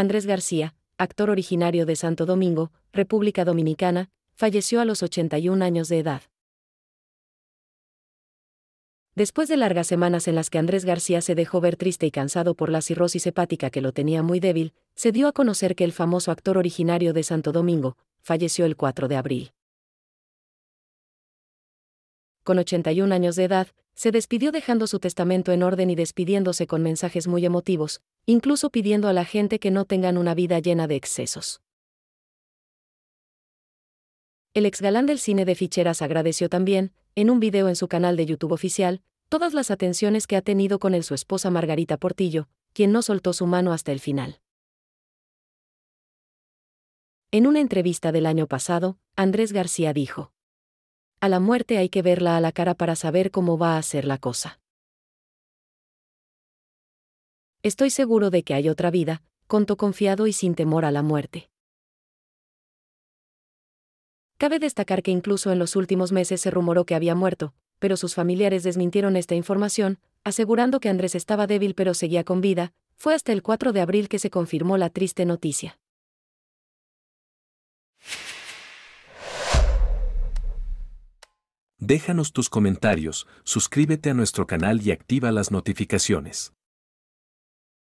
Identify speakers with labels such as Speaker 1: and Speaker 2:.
Speaker 1: Andrés García, actor originario de Santo Domingo, República Dominicana, falleció a los 81 años de edad. Después de largas semanas en las que Andrés García se dejó ver triste y cansado por la cirrosis hepática que lo tenía muy débil, se dio a conocer que el famoso actor originario de Santo Domingo falleció el 4 de abril. Con 81 años de edad, se despidió dejando su testamento en orden y despidiéndose con mensajes muy emotivos, incluso pidiendo a la gente que no tengan una vida llena de excesos. El exgalán del cine de ficheras agradeció también, en un video en su canal de YouTube oficial, todas las atenciones que ha tenido con él su esposa Margarita Portillo, quien no soltó su mano hasta el final. En una entrevista del año pasado, Andrés García dijo, A la muerte hay que verla a la cara para saber cómo va a ser la cosa. Estoy seguro de que hay otra vida, conto confiado y sin temor a la muerte. Cabe destacar que incluso en los últimos meses se rumoró que había muerto, pero sus familiares desmintieron esta información, asegurando que Andrés estaba débil pero seguía con vida, fue hasta el 4 de abril que se confirmó la triste noticia. Déjanos tus comentarios, suscríbete a nuestro canal y activa las notificaciones.